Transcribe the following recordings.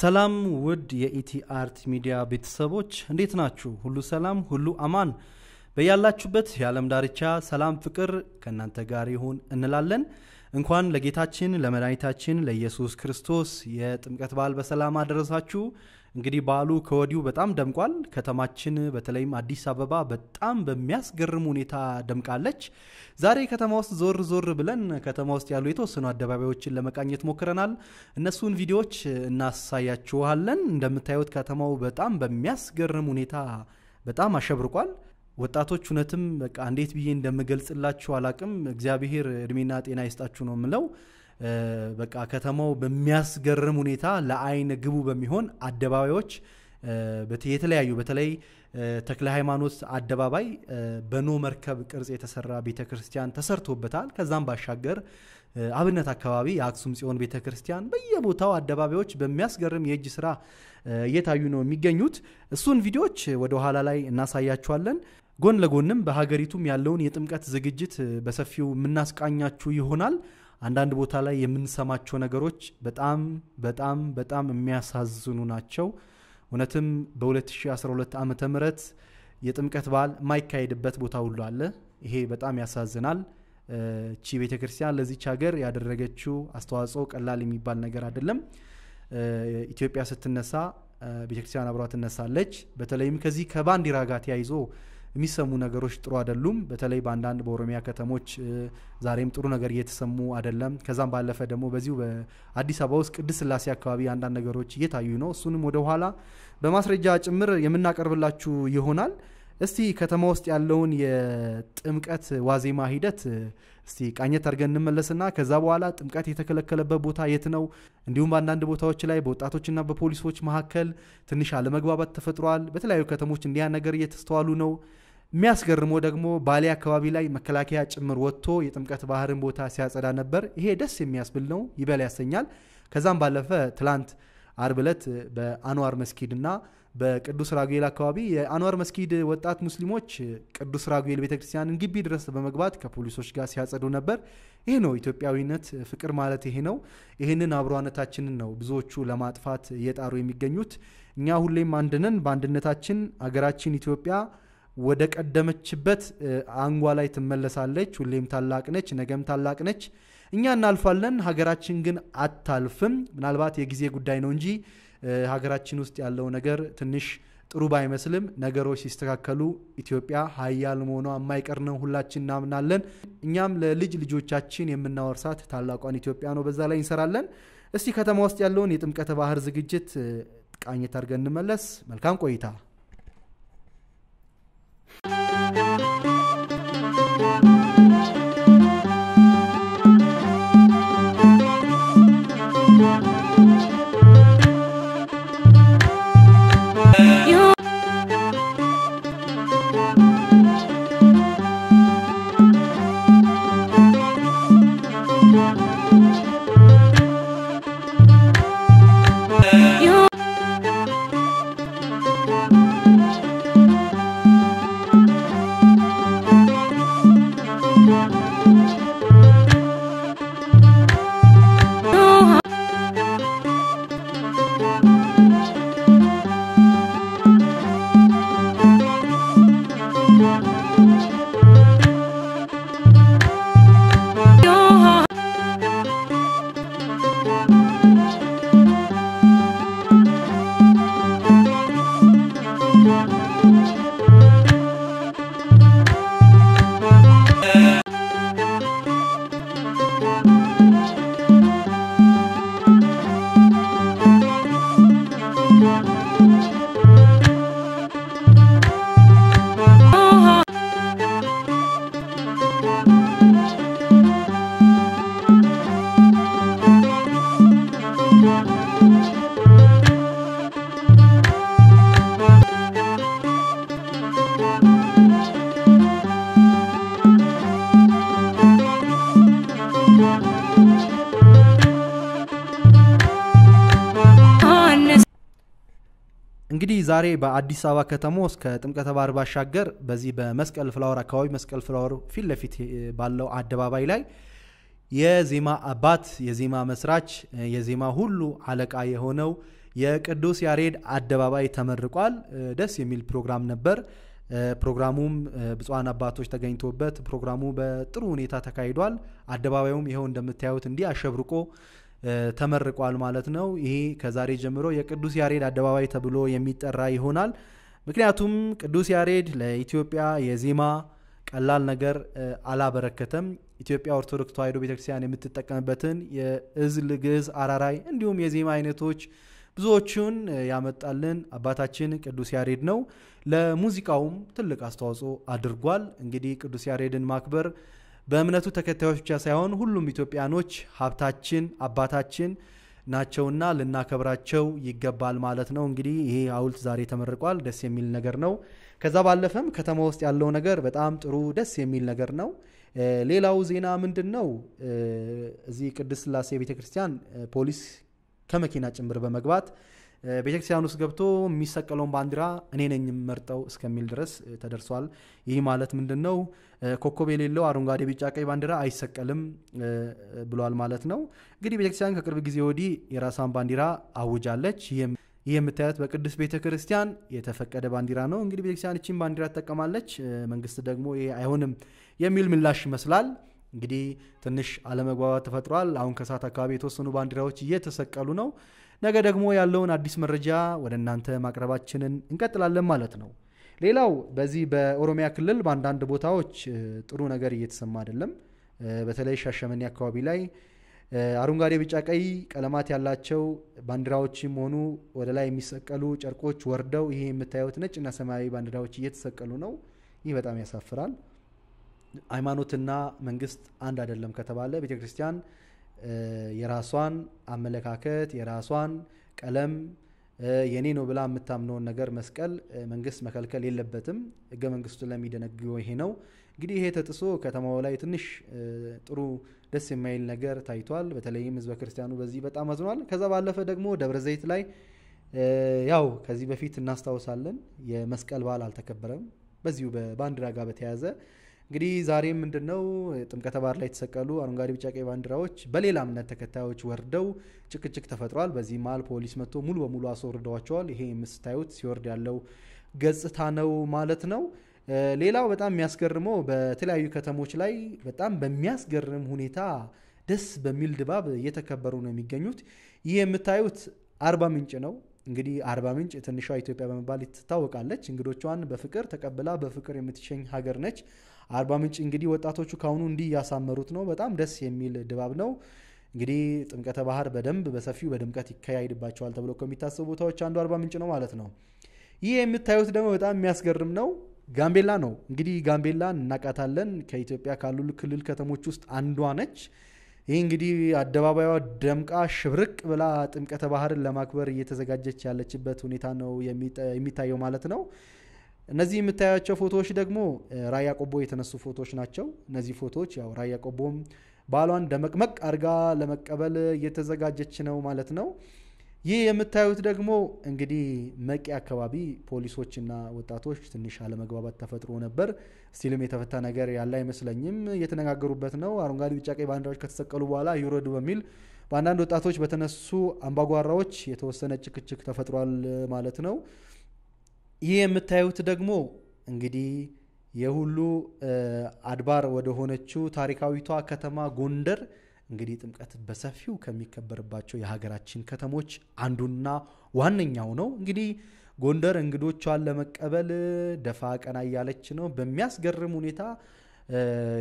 ሰላም ውድ የኢቲ አርት ሚዲያ ቤተሰቦች እንዴት ናችሁ? ሁሉ ሰላም፣ ሁሉ አማን በያላችሁበት የዓለም ዳርቻ ሰላም፣ ፍቅር ከእናንተ ጋር ይሁን እንላለን። እንኳን ለጌታችን ለመድኃኒታችን ለኢየሱስ ክርስቶስ የጥምቀት በዓል በሰላም አደረሳችሁ። እንግዲህ በዓሉ ከወዲሁ በጣም ደምቋል። ከተማችን በተለይም አዲስ አበባ በጣም በሚያስገርም ሁኔታ ደምቃለች። ዛሬ ከተማ ውስጥ ዞር ዞር ብለን ከተማ ውስጥ ያሉ የተወሰኑ አደባባዮችን ለመቃኘት ሞክረናል። እነሱን ቪዲዮዎች እናሳያችኋለን። እንደምታዩት ከተማው በጣም በሚያስገርም ሁኔታ በጣም አሸብርቋል። ወጣቶች እውነትም በቃ እንዴት ብዬ እንደምገልጽላችሁ አላቅም። እግዚአብሔር እድሜና ጤና ይስጣችሁ ነው ምለው በቃ ከተማው በሚያስገርም ሁኔታ ለአይን ግቡ በሚሆን አደባባዮች የተለያዩ በተለይ ተክለ ሃይማኖት አደባባይ በኖ መርከብ ቅርጽ የተሰራ ቤተ ክርስቲያን ተሰርቶበታል። ከዛም ባሻገር አብነት አካባቢ የአክሱም ጽዮን ቤተ ክርስቲያን በየቦታው አደባባዮች በሚያስገርም የእጅ ስራ እየታዩ ነው የሚገኙት። እሱን ቪዲዮዎች ወደ ኋላ ላይ እናሳያችኋለን። ጎን ለጎንም በሀገሪቱም ያለውን የጥምቀት ዝግጅት በሰፊው የምናስቃኛችሁ ይሆናል። አንዳንድ ቦታ ላይ የምንሰማቸው ነገሮች በጣም በጣም በጣም የሚያሳዝኑ ናቸው። እውነትም በ2012 ዓ ም የጥምቀት በዓል የማይካሄድበት ቦታ ሁሉ አለ። ይሄ በጣም ያሳዝናል። ቺ ቤተ ክርስቲያን ለዚች ሀገር ያደረገችው አስተዋጽኦ ቀላል የሚባል ነገር አይደለም። ኢትዮጵያ ስትነሳ ቤተክርስቲያን አብሯ ትነሳለች። በተለይም ከዚህ ከባንዲራ ጋር ተያይዞ የሚሰሙ ነገሮች ጥሩ አይደሉም። በተለይ በአንዳንድ በኦሮሚያ ከተሞች ዛሬም ጥሩ ነገር እየተሰሙ አይደለም። ከዛም ባለፈ ደግሞ በዚሁ በአዲስ አበባ ውስጥ ቅድስት ስላሴ አካባቢ አንዳንድ ነገሮች እየታዩ ነው። እሱንም ወደ ኋላ በማስረጃ ጭምር የምናቀርብላችሁ ይሆናል። እስቲ ከተማ ውስጥ ያለውን የጥምቀት ዋዜማ ሂደት እስቲ ቃኘት አድርገን እንመለስና ከዛ በኋላ ጥምቀት የተከለከለበት ቦታ የት ነው፣ እንዲሁም በአንዳንድ ቦታዎች ላይ በወጣቶችና በፖሊሶች መካከል ትንሽ አለመግባባት ተፈጥሯል። በተለያዩ ከተሞች እንዲያ ነገር እየተስተዋሉ ነው። የሚያስገርመው ደግሞ ባሌ አካባቢ ላይ መከላከያ ጭምር ወጥቶ የጥምቀት ባህርን ቦታ ሲያጸዳ ነበር። ይሄ ደስ የሚያስብል ነው፣ ይበል ያሰኛል። ከዛም ባለፈ ትላንት አርብ ዕለት በአንዋር መስጊድ እና በቅዱስ ራጉኤል አካባቢ የአንዋር መስጊድ ወጣት ሙስሊሞች ቅዱስ ራጉኤል ቤተክርስቲያንን ግቢ ድረስ በመግባት ከፖሊሶች ጋር ሲያጸዱ ነበር። ይህ ነው ኢትዮጵያዊነት ፍቅር ማለት ይሄ ነው። ይህንን አብሮነታችንን ነው ብዙዎቹ ለማጥፋት እየጣሩ የሚገኙት። እኛ ሁሌም አንድነን። በአንድነታችን አገራችን ኢትዮጵያ ወደ ቀደመችበት አንጓ ላይ ትመለሳለች። ሁሌም ታላቅ ነች፣ ነገም ታላቅ ነች። እኛ እናልፋለን፣ ሀገራችን ግን አታልፍም። ምናልባት የጊዜ ጉዳይ ነው እንጂ ሀገራችን ውስጥ ያለው ነገር ትንሽ ጥሩ ባይመስልም ነገሮች ሲስተካከሉ ኢትዮጵያ ሀያል መሆኗ የማይቀር ነው፣ ሁላችን እናምናለን። እኛም ለልጅ ልጆቻችን የምናወርሳት ታላቋን ኢትዮጵያ ነው፣ በዛ ላይ እንሰራለን። እስቲ ከተማ ውስጥ ያለውን የጥምቀተ ባህር ዝግጅት ቃኘት አድርገን እንመለስ። መልካም ቆይታ። ዛሬ በአዲስ አበባ ከተማ ውስጥ ከጥምቀተ ባህር ባሻገር በዚህ በመስቀል ፍላወር አካባቢ መስቀል ፍላወር ፊት ለፊት ባለው አደባባይ ላይ የዜማ አባት የዜማ መስራች የዜማ ሁሉ አለቃ የሆነው የቅዱስ ያሬድ አደባባይ ተመርቋል። ደስ የሚል ፕሮግራም ነበር። ፕሮግራሙም ብፁዓን አባቶች ተገኝቶበት ፕሮግራሙ በጥሩ ሁኔታ ተካሂዷል። አደባባዩም ይኸው እንደምታዩት እንዲህ አሸብርቆ ተመርቋል ማለት ነው። ይሄ ከዛሬ ጀምሮ የቅዱስ ያሬድ አደባባይ ተብሎ የሚጠራ ይሆናል። ምክንያቱም ቅዱስ ያሬድ ለኢትዮጵያ የዜማ ቀላል ነገር አላበረከተም። ኢትዮጵያ ኦርቶዶክስ ተዋሕዶ ቤተክርስቲያን የምትጠቀምበትን የእዝል፣ ግዕዝ፣ አራራይ እንዲሁም የዜማ አይነቶች ብዙዎቹን ያመጣልን አባታችን ቅዱስ ያሬድ ነው። ለሙዚቃውም ትልቅ አስተዋጽኦ አድርጓል። እንግዲህ ቅዱስ ያሬድን ማክበር በእምነቱ ተከታዮች ብቻ ሳይሆን ሁሉም ኢትዮጵያኖች ሀብታችን፣ አባታችን ናቸውና ልናከብራቸው ይገባል ማለት ነው። እንግዲህ ይሄ ሀውልት ዛሬ ተመርቋል። ደስ የሚል ነገር ነው። ከዛ ባለፈም ከተማ ውስጥ ያለው ነገር በጣም ጥሩ ደስ የሚል ነገር ነው። ሌላው ዜና ምንድን ነው? እዚህ ቅድስት ስላሴ ቤተክርስቲያን ፖሊስ ከመኪና ጭምር በመግባት ቤተክርስቲያን ውስጥ ገብቶ የሚሰቀለውን ባንዲራ እኔ ነኝ የምመርጠው እስከሚል ድረስ ተደርሷል። ይህ ማለት ምንድን ነው? ኮከብ የሌለው አረንጓዴ፣ ቢጫ፣ ቀይ ባንዲራ አይሰቀልም ብሏል ማለት ነው። እንግዲህ ቤተክርስቲያን ከቅርብ ጊዜ ወዲህ የራሷን ባንዲራ አውጃለች። ይህ የምታዩት በቅዱስ ቤተ ክርስቲያን የተፈቀደ ባንዲራ ነው። እንግዲህ ቤተክርስቲያን ይህችን ባንዲራ ትጠቀማለች፣ መንግስት ደግሞ ይሄ አይሆንም የሚል ምላሽ ይመስላል። እንግዲህ ትንሽ አለመግባባት ተፈጥሯል። አሁን ከሰዓት አካባቢ የተወሰኑ ባንዲራዎች እየተሰቀሉ ነው። ነገ ደግሞ ያለውን አዲስ መረጃ ወደ እናንተ ማቅረባችንን እንቀጥላለን ማለት ነው። ሌላው በዚህ በኦሮሚያ ክልል በአንዳንድ ቦታዎች ጥሩ ነገር እየተሰማ አይደለም። በተለይ ሻሸመኔ አካባቢ ላይ አረንጓዴ፣ ቢጫ፣ ቀይ ቀለማት ያላቸው ባንዲራዎችም ሆኑ ወደ ላይ የሚሰቀሉ ጨርቆች ወርደው ይሄ የምታዩት ነጭና ሰማያዊ ባንዲራዎች እየተሰቀሉ ነው። ይህ በጣም ያሳፍራል። ሃይማኖትና መንግስት አንድ አይደለም ከተባለ ቤተክርስቲያን የራሷን አመለካከት የራሷን ቀለም የኔ ነው ብላ የምታምነውን ነገር መስቀል መንግስት መከልከል የለበትም። ህገ መንግስቱ ለሚደነግገው ይሄ ነው። እንግዲህ ይሄ ተጥሶ ከተማው ላይ ትንሽ ጥሩ ደስ የማይል ነገር ታይቷል። በተለይም ህዝበ ክርስቲያኑ በዚህ በጣም አዝኗል። ከዛ ባለፈ ደግሞ ደብረ ዘይት ላይ ያው ከዚህ በፊት እናስታውሳለን የመስቀል በዓል አልተከበረም። በዚሁ በባንዲራ ጋር በተያያዘ እንግዲህ ዛሬ ምንድን ነው ጥምቀተ ባህር ላይ የተሰቀሉ አረንጓዴ፣ ቢጫ፣ ቀይ ባንዲራዎች በሌላ እምነት ተከታዮች ወርደው ጭቅጭቅ ተፈጥሯል። በዚህ መሀል ፖሊስ መጥቶ ሙሉ በሙሉ አስወርደዋቸዋል። ይሄ የምስታዩት ሲወርድ ያለው ገጽታ ነው ማለት ነው። ሌላው በጣም የሚያስገርመው በተለያዩ ከተሞች ላይ በጣም በሚያስገርም ሁኔታ ደስ በሚል ድባብ እየተከበሩ ነው የሚገኙት። ይህ የምታዩት አርባ ምንጭ ነው። እንግዲህ አርባ ምንጭ ትንሿ ኢትዮጵያ በመባል ትታወቃለች። እንግዶቿን በፍቅር ተቀብላ በፍቅር የምትሸኝ ሀገር ነች። አርባ ምንጭ እንግዲህ ወጣቶቹ ከአሁኑ እንዲህ እያሳመሩት ነው። በጣም ደስ የሚል ድባብ ነው። እንግዲህ ጥምቀተ ባህር በደንብ በሰፊው በድምቀት ይካሄድባቸዋል ተብሎ ከሚታሰቡ ቦታዎች አንዱ አርባ ምንጭ ነው ማለት ነው። ይህ የምታዩት ደግሞ በጣም የሚያስገርም ነው። ጋምቤላ ነው እንግዲህ ጋምቤላ እናቃታለን። ከኢትዮጵያ ካሉ ክልል ከተሞች ውስጥ አንዷ ነች። ይህ እንግዲህ አደባባዩ ደምቃ ሽብርቅ ብላ ጥምቀተ ባህርን ለማክበር እየተዘጋጀች ያለችበት ሁኔታ ነው የሚታየው ማለት ነው። እነዚህ የምታያቸው ፎቶዎች ደግሞ ራያ ቆቦ የተነሱ ፎቶዎች ናቸው። እነዚህ ፎቶዎች ያው ራያ ቆቦም ባሏን ደመቅመቅ አድርጋ ለመቀበል እየተዘጋጀች ነው ማለት ነው። ይህ የምታዩት ደግሞ እንግዲህ መቂ አካባቢ ፖሊሶችና ወጣቶች ትንሽ አለመግባባት ተፈጥሮ ነበር። ስቲልም የተፈታ ነገር ያለ አይመስለኝም። እየተነጋገሩበት ነው። አረንጓዴ፣ ቢጫ፣ ቀይ ባንዲራዎች ከተሰቀሉ በኋላ ይውረዱ በሚል በአንዳንድ ወጣቶች በተነሱ አምባጓራዎች የተወሰነ ጭክችክ ተፈጥሯል ማለት ነው። ይህ የምታዩት ደግሞ እንግዲህ የሁሉ አድባር ወደ ሆነችው ታሪካዊቷ ከተማ ጎንደር እንግዲህ ጥምቀት በሰፊው ከሚከበርባቸው የሀገራችን ከተሞች አንዱና ዋነኛው ነው። እንግዲህ ጎንደር እንግዶቿን ለመቀበል ደፋ ቀና እያለች ነው በሚያስገርም ሁኔታ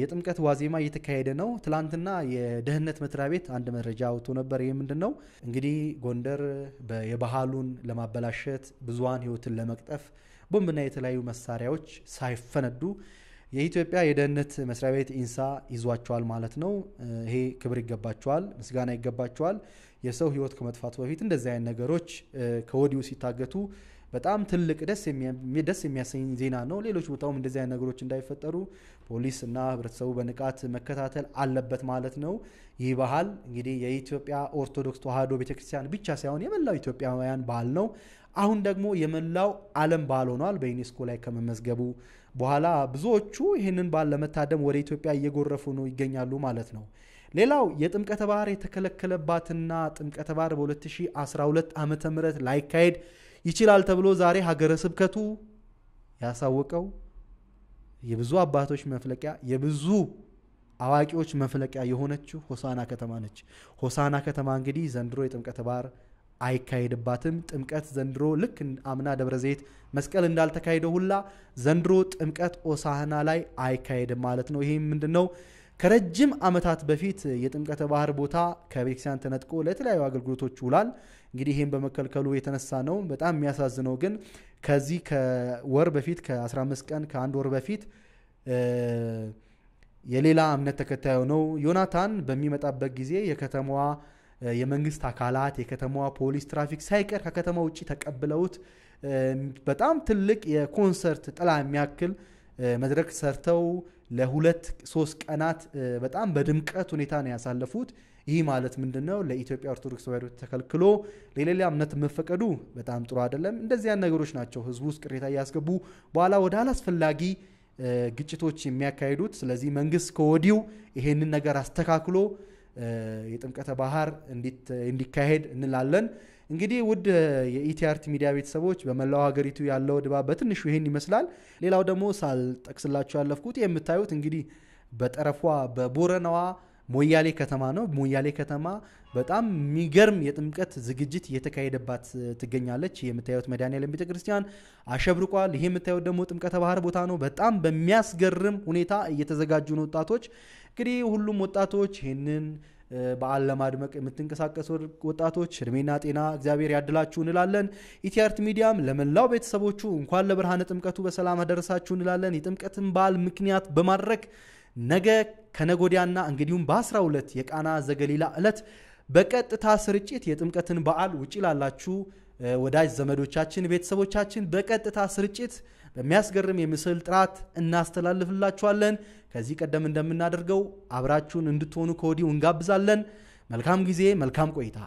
የጥምቀት ዋዜማ እየተካሄደ ነው። ትላንትና የደህንነት መስሪያ ቤት አንድ መረጃ አውጥቶ ነበር። ይህ ምንድን ነው እንግዲህ ጎንደር የባህሉን ለማበላሸት ብዙሀን ህይወትን ለመቅጠፍ ቦምብና የተለያዩ መሳሪያዎች ሳይፈነዱ የኢትዮጵያ የደህንነት መስሪያ ቤት ኢንሳ ይዟቸዋል ማለት ነው። ይሄ ክብር ይገባቸዋል፣ ምስጋና ይገባቸዋል። የሰው ህይወት ከመጥፋቱ በፊት እንደዚህ አይነት ነገሮች ከወዲሁ ሲታገቱ በጣም ትልቅ ደስ የሚያሰኝ ዜና ነው። ሌሎች ቦታውም እንደዚህ አይነት ነገሮች እንዳይፈጠሩ ፖሊስ እና ህብረተሰቡ በንቃት መከታተል አለበት ማለት ነው። ይህ ባህል እንግዲህ የኢትዮጵያ ኦርቶዶክስ ተዋህዶ ቤተክርስቲያን ብቻ ሳይሆን የመላው ኢትዮጵያውያን ባህል ነው። አሁን ደግሞ የመላው ዓለም ባህል ሆኗል። በዩኔስኮ ላይ ከመመዝገቡ በኋላ ብዙዎቹ ይህንን ባህል ለመታደም ወደ ኢትዮጵያ እየጎረፉ ነው ይገኛሉ ማለት ነው። ሌላው የጥምቀተ ባህር የተከለከለባትና ጥምቀተ ባህር በ2012 ዓ ም ላይካሄድ ይችላል ተብሎ ዛሬ ሀገረ ስብከቱ ያሳወቀው የብዙ አባቶች መፍለቂያ የብዙ አዋቂዎች መፍለቂያ የሆነችው ሆሳና ከተማ ነች። ሆሳና ከተማ እንግዲህ ዘንድሮ የጥምቀት ባህር አይካሄድባትም። ጥምቀት ዘንድሮ ልክ አምና ደብረ ዘይት መስቀል እንዳልተካሄደው ሁላ ዘንድሮ ጥምቀት ሆሳና ላይ አይካሄድም ማለት ነው። ይህም ምንድን ነው? ከረጅም ዓመታት በፊት የጥምቀተ ባህር ቦታ ከቤተክርስቲያን ተነጥቆ ለተለያዩ አገልግሎቶች ውላል። እንግዲህ ይህም በመከልከሉ የተነሳ ነው። በጣም የሚያሳዝነው ግን ከዚህ ከወር በፊት ከ15 ቀን ከአንድ ወር በፊት የሌላ እምነት ተከታዩ ነው ዮናታን በሚመጣበት ጊዜ የከተማዋ የመንግስት አካላት የከተማዋ ፖሊስ፣ ትራፊክ ሳይቀር ከከተማ ውጭ ተቀብለውት በጣም ትልቅ የኮንሰርት ጥላ የሚያክል መድረክ ሰርተው ለሁለት ሶስት ቀናት በጣም በድምቀት ሁኔታ ነው ያሳለፉት። ይህ ማለት ምንድን ነው? ለኢትዮጵያ ኦርቶዶክስ ተዋሕዶ ተከልክሎ ለሌላ እምነት መፈቀዱ በጣም ጥሩ አይደለም። እንደዚያን ነገሮች ናቸው ህዝቡ ውስጥ ቅሬታ እያስገቡ በኋላ ወደ አላስፈላጊ ግጭቶች የሚያካሂዱት። ስለዚህ መንግስት ከወዲሁ ይሄንን ነገር አስተካክሎ የጥምቀተ ባህር እንዲካሄድ እንላለን። እንግዲህ ውድ የኢቲአርት ሚዲያ ቤተሰቦች በመላው ሀገሪቱ ያለው ድባብ በትንሹ ይህን ይመስላል። ሌላው ደግሞ ሳልጠቅስላችሁ ያለፍኩት የምታዩት እንግዲህ በጠረፏ በቦረናዋ ሞያሌ ከተማ ነው። ሞያሌ ከተማ በጣም የሚገርም የጥምቀት ዝግጅት እየተካሄደባት ትገኛለች። የምታዩት መድኃኔዓለም ቤተክርስቲያን አሸብርቋል። ይሄ የምታዩት ደግሞ ጥምቀተ ባህር ቦታ ነው። በጣም በሚያስገርም ሁኔታ እየተዘጋጁ ነው ወጣቶች። እንግዲህ ሁሉም ወጣቶች ይህንን በዓል ለማድመቅ የምትንቀሳቀሱ ወጣቶች እድሜና ጤና እግዚአብሔር ያድላችሁ እንላለን። ኢቲአርት ሚዲያም ለመላው ቤተሰቦቹ እንኳን ለብርሃነ ጥምቀቱ በሰላም አደረሳችሁ እንላለን። የጥምቀትን በዓል ምክንያት በማድረግ ነገ ከነጎዲያና እንግዲሁም በ12 የቃና ዘገሊላ ዕለት በቀጥታ ስርጭት የጥምቀትን በዓል ውጭ ላላችሁ ወዳጅ ዘመዶቻችን፣ ቤተሰቦቻችን በቀጥታ ስርጭት በሚያስገርም የምስል ጥራት እናስተላልፍላችኋለን። ከዚህ ቀደም እንደምናደርገው አብራችሁን እንድትሆኑ ከወዲሁ እንጋብዛለን። መልካም ጊዜ፣ መልካም ቆይታ